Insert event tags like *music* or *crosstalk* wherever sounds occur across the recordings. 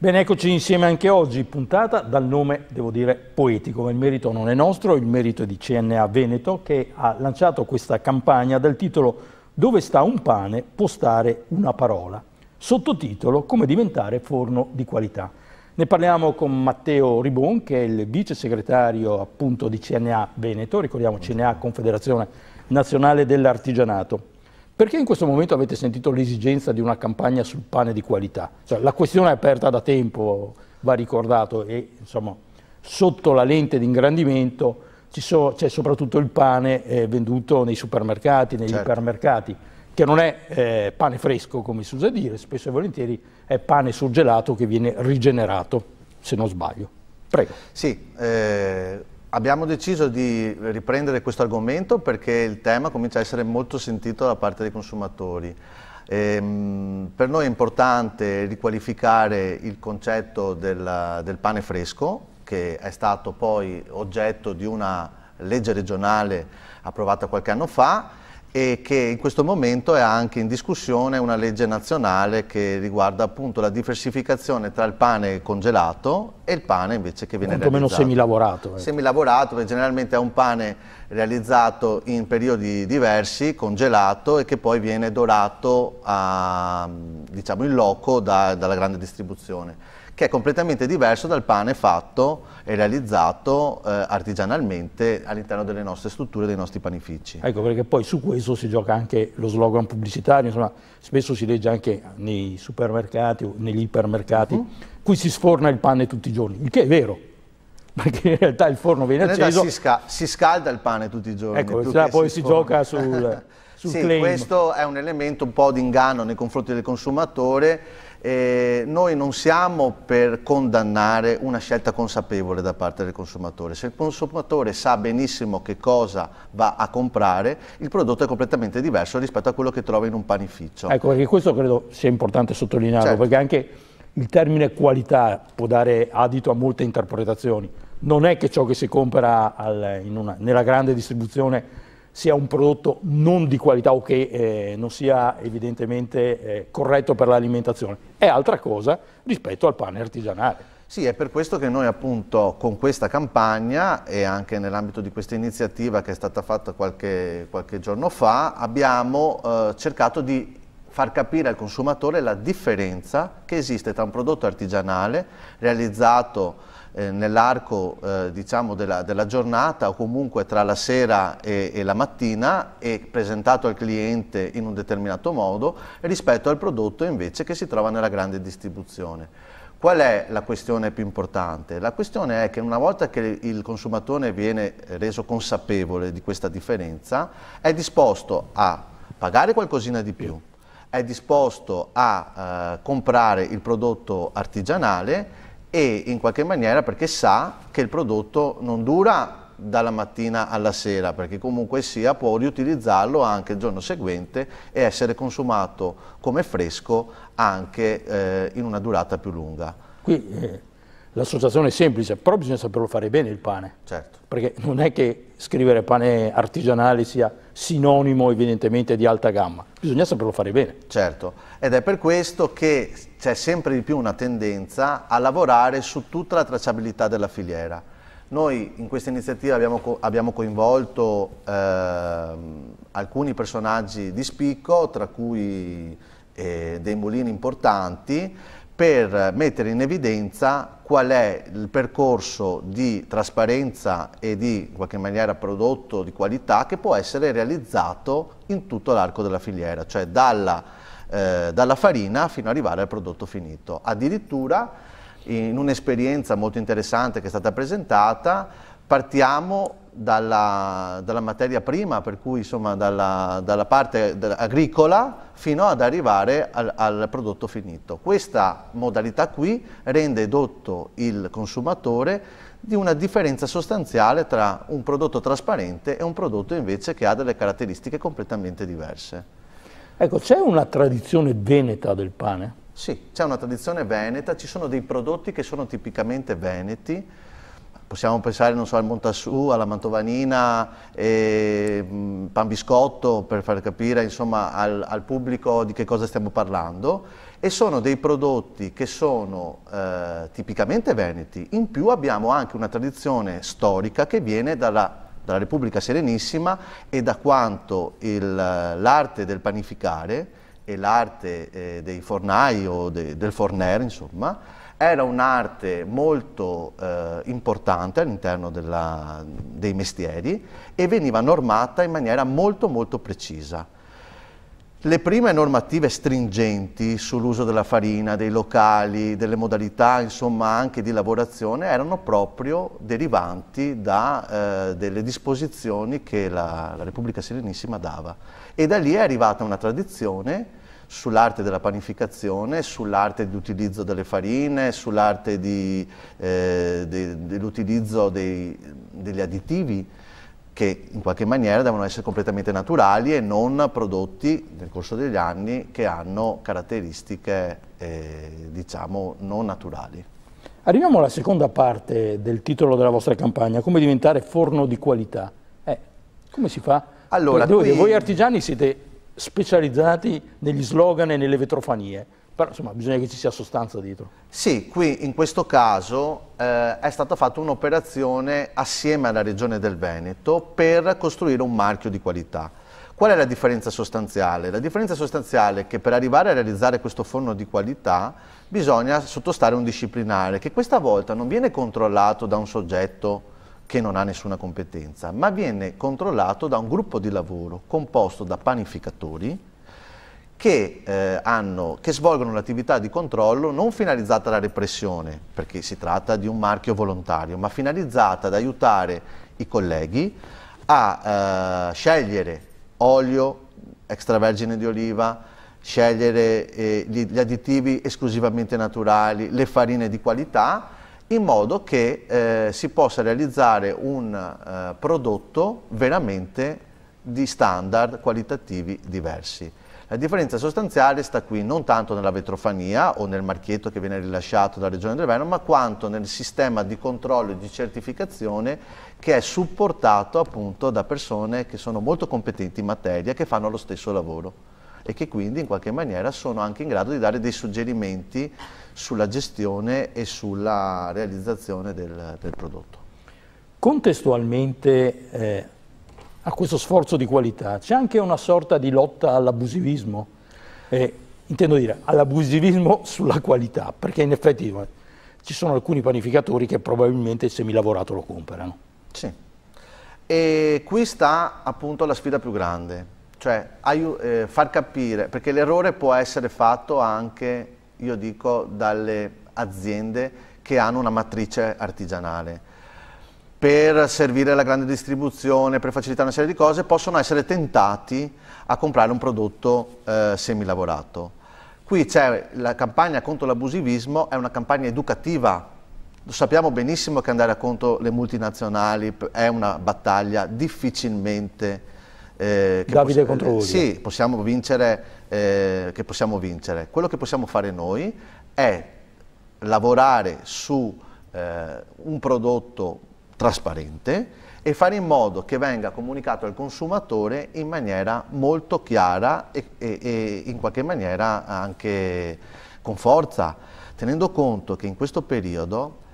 Bene, eccoci insieme anche oggi, puntata dal nome, devo dire, poetico, ma il merito non è nostro, il merito è di CNA Veneto che ha lanciato questa campagna dal titolo Dove sta un pane, può stare una parola, sottotitolo Come diventare forno di qualità. Ne parliamo con Matteo Ribon, che è il vice segretario appunto di CNA Veneto, ricordiamo CNA Confederazione Nazionale dell'Artigianato. Perché in questo momento avete sentito l'esigenza di una campagna sul pane di qualità? Cioè, la questione è aperta da tempo, va ricordato, e insomma, sotto la lente di ingrandimento c'è so, soprattutto il pane eh, venduto nei supermercati, negli certo. ipermercati, che non è eh, pane fresco come si usa dire, spesso e volentieri è pane surgelato che viene rigenerato, se non sbaglio. Prego. Sì, eh Abbiamo deciso di riprendere questo argomento perché il tema comincia a essere molto sentito da parte dei consumatori. Ehm, per noi è importante riqualificare il concetto del, del, pane fresco, che è stato poi oggetto di una legge regionale approvata qualche anno fa, e che in questo momento è anche in discussione una legge nazionale che riguarda appunto la diversificazione tra il pane congelato e il pane invece che viene Molto realizzato. meno semilavorato. Eh. Semilavorato, perché generalmente è un pane realizzato in periodi diversi, congelato e che poi viene dorato a, diciamo, in loco da, dalla grande distribuzione che è completamente diverso dal pane fatto e realizzato eh, artigianalmente all'interno delle nostre strutture, dei nostri panifici. Ecco, perché poi su questo si gioca anche lo slogan pubblicitario, insomma, spesso si legge anche nei supermercati o negli ipermercati, mm. qui si sforna il pane tutti i giorni, il che è vero, *laughs* perché in realtà il forno viene in acceso. Si, sca si, scalda il pane tutti i giorni. Ecco, poi si, si gioca sul, sul sì, claim. questo è un elemento un po' di inganno nei confronti del consumatore eh, noi non siamo per condannare una scelta consapevole da parte del consumatore. Se il consumatore sa benissimo che cosa va a comprare, il prodotto è completamente diverso rispetto a quello che trova in un panificio. Ecco, perché questo credo sia importante sottolinearlo, certo. perché anche il termine qualità può dare adito a molte interpretazioni. Non è che ciò che si compra al, una, nella grande distribuzione sia un prodotto non di qualità o che eh, non sia evidentemente eh, corretto per l'alimentazione. È altra cosa rispetto al pane artigianale. Sì, è per questo che noi appunto con questa campagna e anche nell'ambito di questa iniziativa che è stata fatta qualche, qualche giorno fa abbiamo eh, cercato di far capire al consumatore la differenza che esiste tra un prodotto artigianale realizzato eh, nell'arco eh, diciamo della, della, giornata o comunque tra la sera e, e, la mattina e presentato al cliente in un determinato modo rispetto al prodotto invece che si trova nella grande distribuzione. Qual è la questione più importante? La questione è che una volta che il consumatore viene reso consapevole di questa differenza, è disposto a pagare qualcosina di più, è disposto a eh, comprare il prodotto artigianale e in qualche maniera perché sa che il prodotto non dura dalla mattina alla sera, perché comunque sia può riutilizzarlo anche il giorno seguente e essere consumato come fresco anche eh, in una durata più lunga. Qui eh, L'associazione è semplice, però bisogna saperlo fare bene il pane. Certo. Perché non è che scrivere pane artigianale sia sinonimo evidentemente di alta gamma, bisogna saperlo fare bene. Certo, ed è per questo che c'è sempre di più una tendenza a lavorare su tutta la tracciabilità della filiera. Noi in questa iniziativa abbiamo, co abbiamo coinvolto eh, alcuni personaggi di spicco, tra cui eh, dei mulini importanti, per mettere in evidenza qual è il percorso di trasparenza e di in qualche maniera prodotto di qualità che può essere realizzato in tutto l'arco della filiera, cioè dalla, eh, dalla farina fino ad arrivare al prodotto finito. Addirittura in un'esperienza molto interessante che è stata presentata partiamo dalla, dalla, materia prima, per cui insomma dalla, dalla parte agricola fino ad arrivare al, al, prodotto finito. Questa modalità qui rende dotto il consumatore di una differenza sostanziale tra un prodotto trasparente e un prodotto invece che ha delle caratteristiche completamente diverse. Ecco, c'è una tradizione veneta del pane? Sì, c'è una tradizione veneta, ci sono dei prodotti che sono tipicamente veneti, Possiamo pensare non so, al Montassù, alla Mantovanina, eh, Pan Biscotto per far capire insomma, al, al, pubblico di che cosa stiamo parlando e sono dei prodotti che sono eh, tipicamente veneti. In più abbiamo anche una tradizione storica che viene dalla dalla Repubblica Serenissima e da quanto l'arte del panificare e l'arte eh, dei fornai o de, del forner, insomma, era un'arte molto eh, importante all'interno dei mestieri e veniva normata in maniera molto molto precisa. Le prime normative stringenti sull'uso della farina, dei locali, delle modalità insomma anche di lavorazione erano proprio derivanti da eh, delle disposizioni che la, la, Repubblica Serenissima dava e da lì è arrivata una tradizione sull'arte della panificazione, sull'arte di utilizzo delle farine, sull'arte eh, de, dell'utilizzo degli additivi che in qualche maniera devono essere completamente naturali e non prodotti nel corso degli anni che hanno caratteristiche eh, diciamo non naturali. Arriviamo alla seconda parte del titolo della vostra campagna, come diventare forno di qualità. Eh, come si fa? Allora, qui... Voi artigiani siete specializzati negli slogan e nelle vetrofanie. Però insomma bisogna che ci sia sostanza dietro. Sì, qui in questo caso eh, è stata fatta un'operazione assieme alla Regione del Veneto per costruire un marchio di qualità. Qual è la differenza sostanziale? La differenza sostanziale è che per arrivare a realizzare questo forno di qualità bisogna sottostare un disciplinare che questa volta non viene controllato da un soggetto che non ha nessuna competenza, ma viene controllato da un gruppo di lavoro composto da panificatori, che, eh, hanno, che svolgono un'attività di controllo non finalizzata alla repressione, perché si tratta di un marchio volontario, ma finalizzata ad aiutare i colleghi a eh, scegliere olio extravergine di oliva, scegliere eh, gli, gli, additivi esclusivamente naturali, le farine di qualità, in modo che eh, si possa realizzare un eh, prodotto veramente di standard qualitativi diversi. La differenza sostanziale sta qui non tanto nella vetrofania o nel marchietto che viene rilasciato dalla Regione del Veneto, ma quanto nel sistema di controllo e di certificazione che è supportato appunto da persone che sono molto competenti in materia, che fanno lo stesso lavoro e che quindi in qualche maniera sono anche in grado di dare dei suggerimenti sulla gestione e sulla realizzazione del, del prodotto. Contestualmente eh, a questo sforzo di qualità. C'è anche una sorta di lotta all'abusivismo, eh, intendo dire all'abusivismo sulla qualità, perché in effetti eh, ci sono alcuni panificatori che probabilmente il semilavorato lo comprano. Sì. E qui sta appunto la sfida più grande, cioè eh, far capire, perché l'errore può essere fatto anche, io dico, dalle aziende che hanno una matrice artigianale per servire la grande distribuzione, per facilitare una serie di cose, possono essere tentati a comprare un prodotto eh, semilavorato. Qui c'è la campagna contro l'abusivismo, è una campagna educativa. Lo sappiamo benissimo che andare contro le multinazionali è una battaglia difficilmente... Eh, Davide contro eh, Udio. Sì, possiamo vincere, eh, che possiamo vincere. Quello che possiamo fare noi è lavorare su eh, un prodotto trasparente e fare in modo che venga comunicato al consumatore in maniera molto chiara e, e, e in qualche maniera anche con forza, tenendo conto che in questo periodo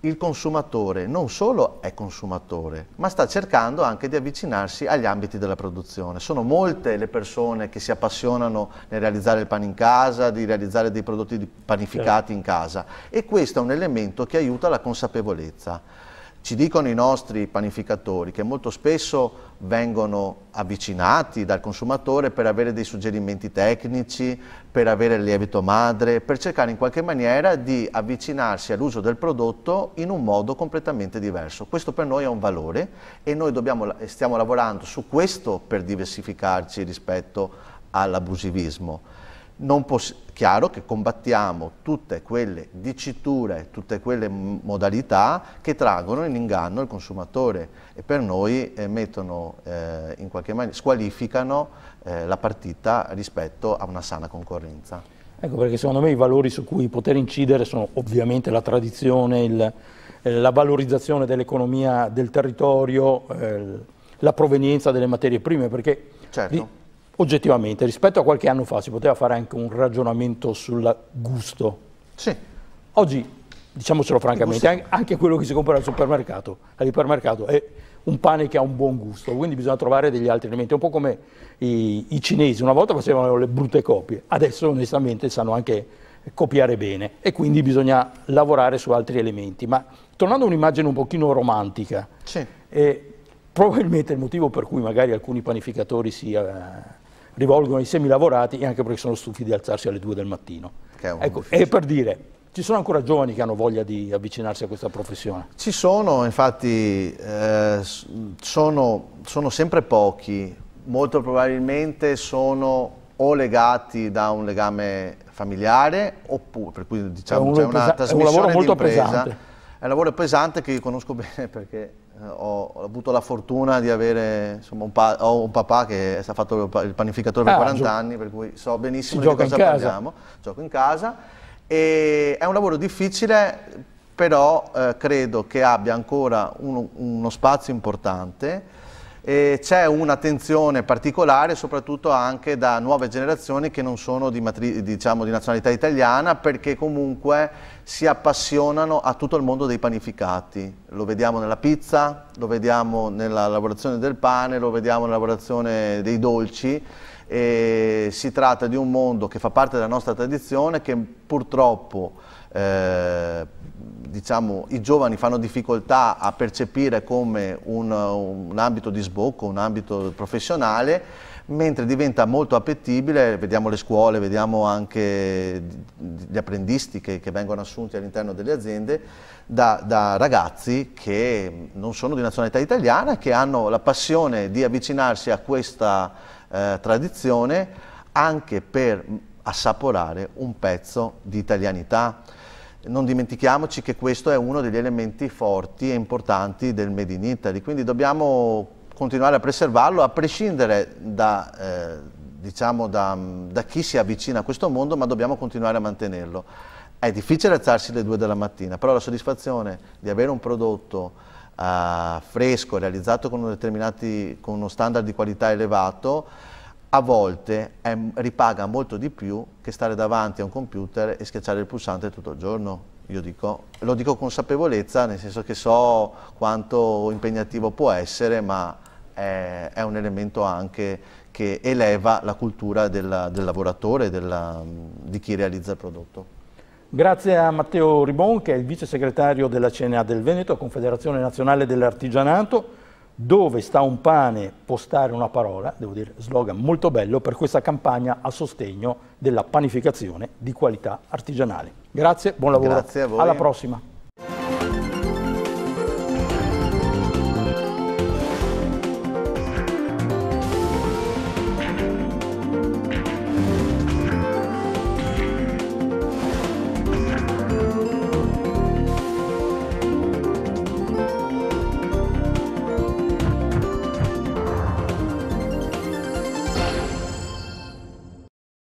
il consumatore non solo è consumatore, ma sta cercando anche di avvicinarsi agli ambiti della produzione. Sono molte le persone che si appassionano nel realizzare il pane in casa, di realizzare dei prodotti panificati certo. in casa e questo è un elemento che aiuta la consapevolezza. Ci dicono i nostri panificatori che molto spesso vengono avvicinati dal consumatore per avere dei suggerimenti tecnici, per avere il lievito madre, per cercare in qualche maniera di avvicinarsi all'uso del prodotto in un modo completamente diverso. Questo per noi è un valore e noi dobbiamo, stiamo lavorando su questo per diversificarci rispetto all'abusivismo chiaro che combattiamo tutte quelle diciture, tutte quelle modalità che traggono in inganno il consumatore e per noi eh, mettono, eh, in qualche maniera, squalificano eh, la partita rispetto a una sana concorrenza. Ecco perché secondo me i valori su cui poter incidere sono ovviamente la tradizione, il, eh, la valorizzazione dell'economia del territorio, eh, la provenienza delle materie prime, perché certo oggettivamente, rispetto a qualche anno fa, si poteva fare anche un ragionamento sul gusto. Sì. Oggi, diciamocelo francamente, anche quello che si compra al supermercato, all'ipermercato, è un pane che ha un buon gusto, quindi bisogna trovare degli altri elementi, un po' come i, i cinesi, una volta facevano le brutte copie, adesso onestamente sanno anche copiare bene e quindi bisogna lavorare su altri elementi. Ma tornando a un'immagine un pochino romantica, sì. eh, probabilmente il motivo per cui magari alcuni panificatori si... Eh, rivolgono i semilavorati e anche perché sono stufi di alzarsi alle 2 del mattino. Ecco, e per dire, ci sono ancora giovani che hanno voglia di avvicinarsi a questa professione? Ci sono, infatti eh, sono, sono sempre pochi, molto probabilmente sono o legati da un legame familiare oppure per cui diciamo c'è una pesa- è un lavoro molto pesante. È un lavoro pesante che io conosco *laughs* bene perché eh, ho, avuto la fortuna di avere insomma, un, un, papà che ha fatto il panificatore per ah, 40 anni, per cui so benissimo di cosa parliamo. Gioco in casa. E è un lavoro difficile, però eh, credo che abbia ancora uno, uno spazio importante c'è un'attenzione particolare soprattutto anche da nuove generazioni che non sono di, diciamo, di, nazionalità italiana perché comunque si appassionano a tutto il mondo dei panificati. Lo vediamo nella pizza, lo vediamo nella lavorazione del pane, lo vediamo nella lavorazione dei dolci e si tratta di un mondo che fa parte della nostra tradizione che purtroppo eh, diciamo, i giovani fanno difficoltà a percepire come un, un ambito di sbocco, un ambito professionale mentre diventa molto appetibile, vediamo le scuole, vediamo anche gli apprendisti che, che vengono assunti all'interno delle aziende, da, da, ragazzi che non sono di nazionalità italiana, che hanno la passione di avvicinarsi a questa eh, tradizione anche per assaporare un pezzo di italianità. Non dimentichiamoci che questo è uno degli elementi forti e importanti del Made in Italy, quindi dobbiamo continuare a preservarlo a prescindere da, eh, diciamo da, da chi si avvicina a questo mondo, ma dobbiamo continuare a mantenerlo. È difficile alzarsi alle due della mattina, però la soddisfazione di avere un prodotto eh, fresco, realizzato con, con uno standard di qualità elevato, a volte è, ripaga molto di più che stare davanti a un computer e schiacciare il pulsante tutto il giorno. Io dico, lo dico con consapevolezza, nel senso che so quanto impegnativo può essere, ma è, è un elemento anche che eleva la cultura della, del lavoratore, della, di chi realizza il prodotto. Grazie a Matteo Ribon, che è il vice segretario della CNA del Veneto, Confederazione Nazionale dell'Artigianato, dove sta un pane postare una parola, devo dire slogan molto bello, per questa campagna a sostegno della panificazione di qualità artigianale. Grazie, buon lavoro. Grazie a voi. Alla prossima.